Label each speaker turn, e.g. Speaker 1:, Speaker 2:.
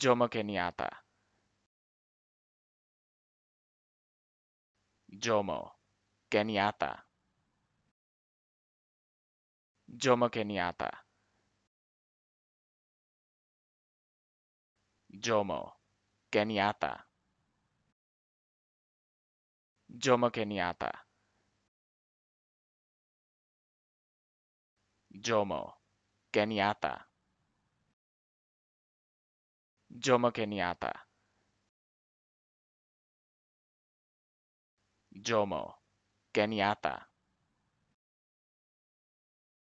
Speaker 1: Jomo Kenyatta. Jomo Kenyatta. Jomo Kenyatta. Jomo Kenyatta. Jomo Kenyatta. Jomo Kenyatta. Jomo Kenyatta. Jomo Kenyatta.